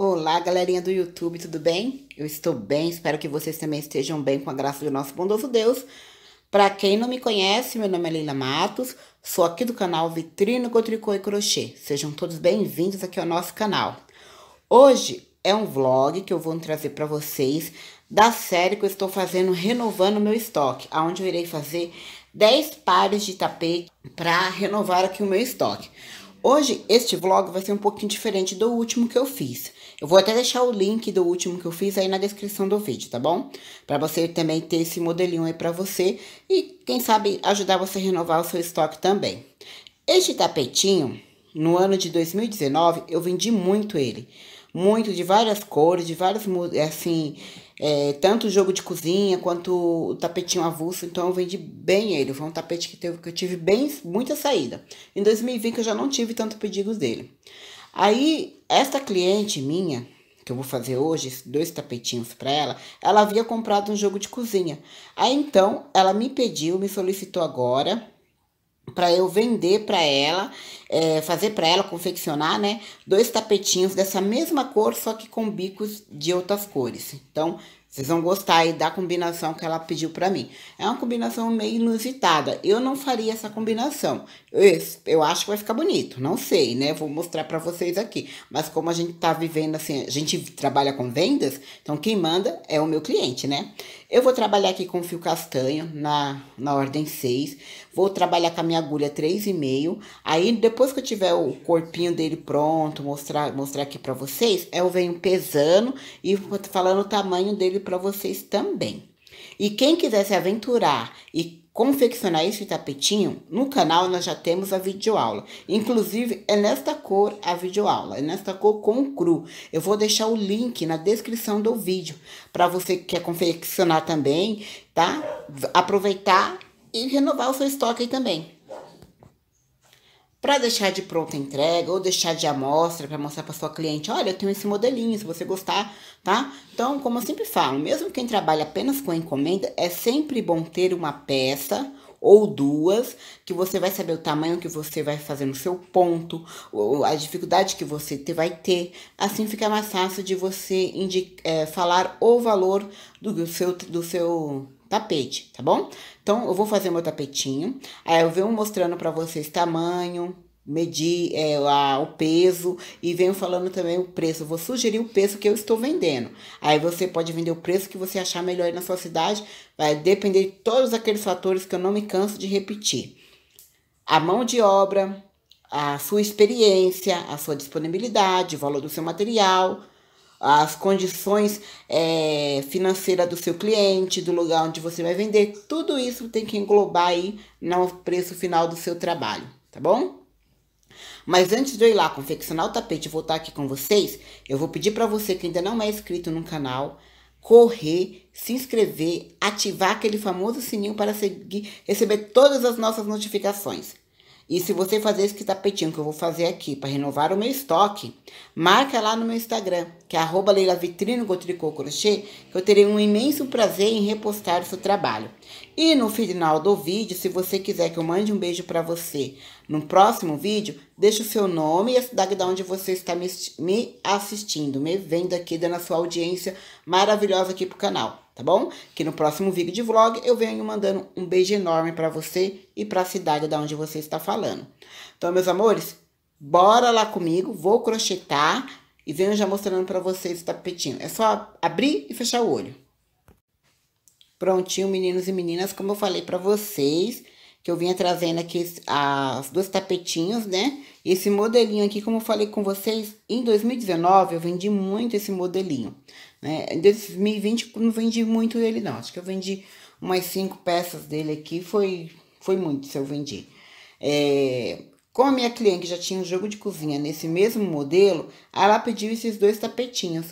Olá, galerinha do YouTube, tudo bem? Eu estou bem, espero que vocês também estejam bem com a graça do nosso bondoso Deus. Para quem não me conhece, meu nome é Leila Matos, sou aqui do canal Vitrino com Tricô e Crochê. Sejam todos bem-vindos aqui ao nosso canal. Hoje é um vlog que eu vou trazer para vocês da série que eu estou fazendo renovando meu estoque, aonde eu irei fazer 10 pares de tapete para renovar aqui o meu estoque. Hoje este vlog vai ser um pouquinho diferente do último que eu fiz. Eu vou até deixar o link do último que eu fiz aí na descrição do vídeo, tá bom? Para você também ter esse modelinho aí para você e quem sabe ajudar você a renovar o seu estoque também. Este tapetinho, no ano de 2019, eu vendi muito ele. Muito, de várias cores, de vários, é, assim, é, tanto jogo de cozinha quanto o tapetinho avulso, então eu vendi bem ele. Foi um tapete que, teve, que eu tive bem, muita saída. Em 2020 eu já não tive tanto pedidos dele. Aí, esta cliente minha, que eu vou fazer hoje, dois tapetinhos para ela, ela havia comprado um jogo de cozinha. Aí então, ela me pediu, me solicitou agora para eu vender para ela, é, fazer para ela confeccionar, né, dois tapetinhos dessa mesma cor, só que com bicos de outras cores. Então, vocês vão gostar aí da combinação que ela pediu para mim. É uma combinação meio inusitada. Eu não faria essa combinação. Eu, eu acho que vai ficar bonito. Não sei, né? Vou mostrar para vocês aqui. Mas como a gente tá vivendo assim, a gente trabalha com vendas, então quem manda é o meu cliente, né? Eu vou trabalhar aqui com fio castanho na, na ordem 6. Vou trabalhar com a minha agulha 3,5. Aí, depois que eu tiver o corpinho dele pronto, mostrar, mostrar aqui pra vocês, eu venho pesando e falando o tamanho dele pra vocês também. E quem quiser se aventurar e confeccionar esse tapetinho, no canal nós já temos a videoaula. Inclusive, é nesta cor a videoaula, é nesta cor com cru. Eu vou deixar o link na descrição do vídeo, para você que quer confeccionar também, tá? Aproveitar e renovar o seu estoque aí também para deixar de pronta entrega ou deixar de amostra para mostrar para sua cliente, olha, eu tenho esse modelinho, se você gostar, tá? Então, como eu sempre falo, mesmo quem trabalha apenas com encomenda, é sempre bom ter uma peça ou duas, que você vai saber o tamanho que você vai fazer no seu ponto, a dificuldade que você vai ter. Assim fica mais fácil de você é, falar o valor do seu do seu tapete, tá bom? Então, eu vou fazer meu tapetinho. Aí, eu venho mostrando para vocês tamanho, medir é, a, o peso e venho falando também o preço. Eu vou sugerir o preço que eu estou vendendo. Aí você pode vender o preço que você achar melhor na sua cidade. Vai depender de todos aqueles fatores que eu não me canso de repetir. A mão de obra, a sua experiência, a sua disponibilidade, o valor do seu material, as condições é, financeiras do seu cliente, do lugar onde você vai vender, tudo isso tem que englobar aí no preço final do seu trabalho, tá bom? Mas antes de eu ir lá confeccionar o tapete e voltar aqui com vocês, eu vou pedir para você que ainda não é inscrito no canal, correr, se inscrever, ativar aquele famoso sininho para seguir, receber todas as nossas notificações. E se você fazer esse tapetinho que eu vou fazer aqui para renovar o meu estoque, marca lá no meu Instagram, que é arroba Leila Gotricô Crochê, que eu terei um imenso prazer em repostar o seu trabalho. E no final do vídeo, se você quiser que eu mande um beijo para você no próximo vídeo, deixa o seu nome e a cidade de onde você está me assistindo, me vendo aqui, dando a sua audiência maravilhosa aqui pro canal tá bom? Que no próximo vídeo de vlog eu venho mandando um beijo enorme para você e para a cidade da onde você está falando. Então, meus amores, bora lá comigo, vou crochetar e venho já mostrando para vocês o tapetinho. É só abrir e fechar o olho. Prontinho, meninos e meninas, como eu falei para vocês, que eu vinha trazendo aqui as duas tapetinhos, né? Esse modelinho aqui, como eu falei com vocês, em 2019 eu vendi muito esse modelinho. Né? Em 2020 não vendi muito dele não, acho que eu vendi umas cinco peças dele aqui, foi, foi muito se eu vendi. É, com a minha cliente que já tinha um jogo de cozinha nesse mesmo modelo, ela pediu esses dois tapetinhos.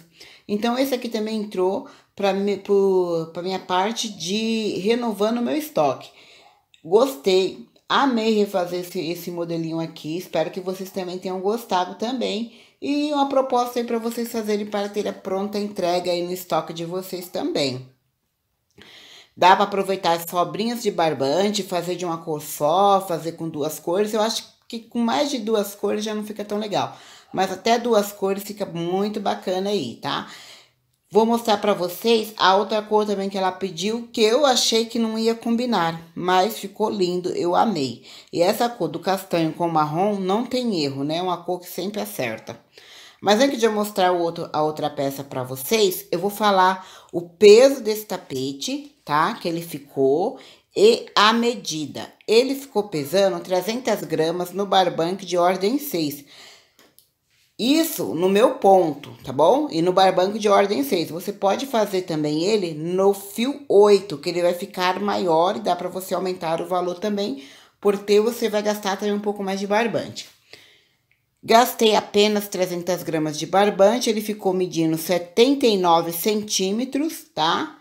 Então esse aqui também entrou para minha parte de renovando o meu estoque. Gostei, amei refazer esse, esse modelinho aqui, espero que vocês também tenham gostado também. E uma proposta aí para vocês fazerem para ter a pronta entrega aí no estoque de vocês também. Dá para aproveitar as sobrinhas de barbante, fazer de uma cor só, fazer com duas cores. Eu acho que com mais de duas cores já não fica tão legal. Mas até duas cores fica muito bacana aí, tá? Vou mostrar para vocês a outra cor também que ela pediu, que eu achei que não ia combinar, mas ficou lindo, eu amei. E essa cor do castanho com marrom não tem erro, né? É uma cor que sempre acerta. Mas antes de eu mostrar o outro, a outra peça para vocês, eu vou falar o peso desse tapete, tá? Que ele ficou e a medida. Ele ficou pesando 300 gramas no barbank de ordem 6, isso no meu ponto, tá bom? E no barbanco de ordem 6. Você pode fazer também ele no fio 8, que ele vai ficar maior e dá para você aumentar o valor também, porque você vai gastar também um pouco mais de barbante. Gastei apenas 300 gramas de barbante, ele ficou medindo 79 centímetros, tá?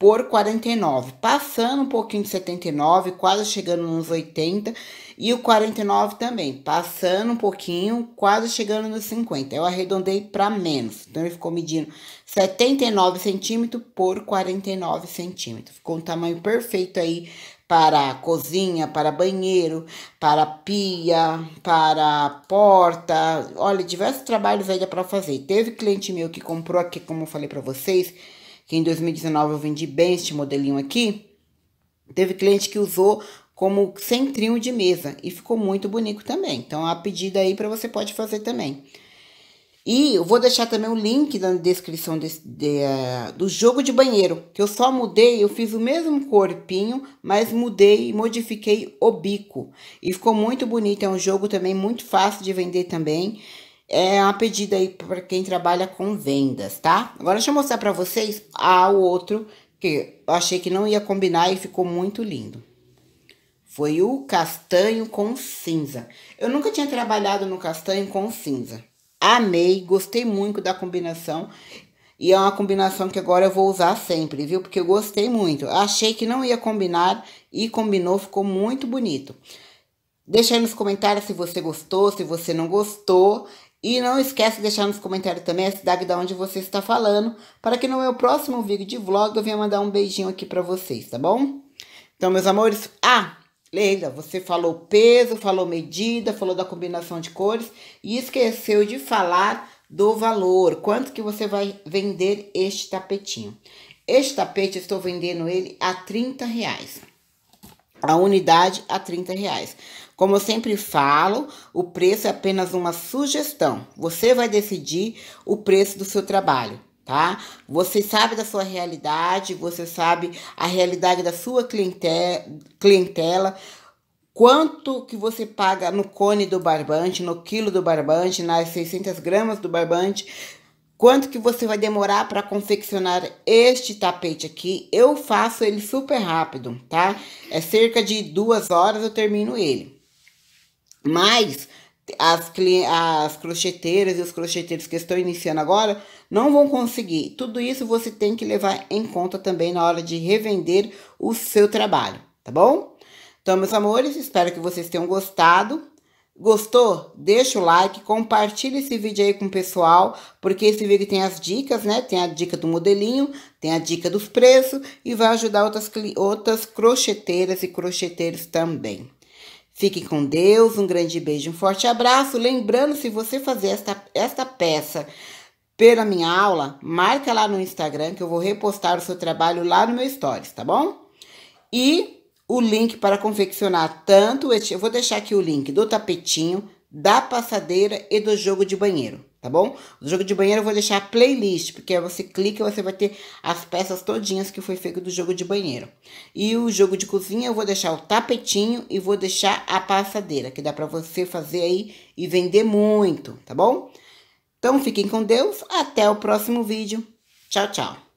por 49, passando um pouquinho de 79, quase chegando nos 80, e o 49 também, passando um pouquinho, quase chegando nos 50. Eu arredondei para menos, então ele ficou medindo 79 centímetros por 49 centímetros. Ficou um tamanho perfeito aí para cozinha, para banheiro, para pia, para porta. Olha, diversos trabalhos ainda para fazer. Teve cliente meu que comprou aqui, como eu falei para vocês, que em 2019 eu vendi bem este modelinho aqui, teve cliente que usou como centrinho de mesa e ficou muito bonito também. Então, a pedida aí para você pode fazer também. E eu vou deixar também o link na descrição desse, de, uh, do jogo de banheiro, que eu só mudei, eu fiz o mesmo corpinho, mas mudei e modifiquei o bico. E ficou muito bonito, é um jogo também muito fácil de vender também é a pedida aí para quem trabalha com vendas, tá? Agora deixa eu mostrar para vocês a o outro que eu achei que não ia combinar e ficou muito lindo. Foi o castanho com cinza. Eu nunca tinha trabalhado no castanho com cinza. Amei, gostei muito da combinação. E é uma combinação que agora eu vou usar sempre, viu? Porque eu gostei muito. Achei que não ia combinar e combinou, ficou muito bonito. Deixa aí nos comentários se você gostou, se você não gostou. E não esquece de deixar nos comentários também a cidade da onde você está falando, para que no meu próximo vídeo de vlog eu venha mandar um beijinho aqui para vocês, tá bom? Então, meus amores, ah, Leila, você falou peso, falou medida, falou da combinação de cores e esqueceu de falar do valor, quanto que você vai vender este tapetinho. Este tapete, eu estou vendendo ele a 30 reais a unidade a 30 reais. Como eu sempre falo, o preço é apenas uma sugestão. Você vai decidir o preço do seu trabalho, tá? Você sabe da sua realidade, você sabe a realidade da sua clientela, quanto que você paga no cone do barbante, no quilo do barbante, nas 600 gramas do barbante, Quanto que você vai demorar para confeccionar este tapete aqui? Eu faço ele super rápido, tá? É cerca de duas horas eu termino ele. Mas as, as crocheteiras e os crocheteiros que estão iniciando agora não vão conseguir. Tudo isso você tem que levar em conta também na hora de revender o seu trabalho, tá bom? Então, meus amores, espero que vocês tenham gostado. Gostou? Deixa o like, compartilha esse vídeo aí com o pessoal, porque esse vídeo tem as dicas, né? Tem a dica do modelinho, tem a dica dos preços e vai ajudar outras, outras crocheteiras e crocheteiros também. Fique com Deus, um grande beijo, um forte abraço. Lembrando, se você fazer esta, esta peça pela minha aula, marca lá no Instagram que eu vou repostar o seu trabalho lá no meu Stories, tá bom? E o link para confeccionar tanto. Eu vou deixar aqui o link do tapetinho, da passadeira e do jogo de banheiro, tá bom? O jogo de banheiro eu vou deixar a playlist, porque aí você clica e você vai ter as peças todinhas que foi feito do jogo de banheiro. E o jogo de cozinha eu vou deixar o tapetinho e vou deixar a passadeira, que dá para você fazer aí e vender muito, tá bom? Então fiquem com Deus, até o próximo vídeo. Tchau, tchau.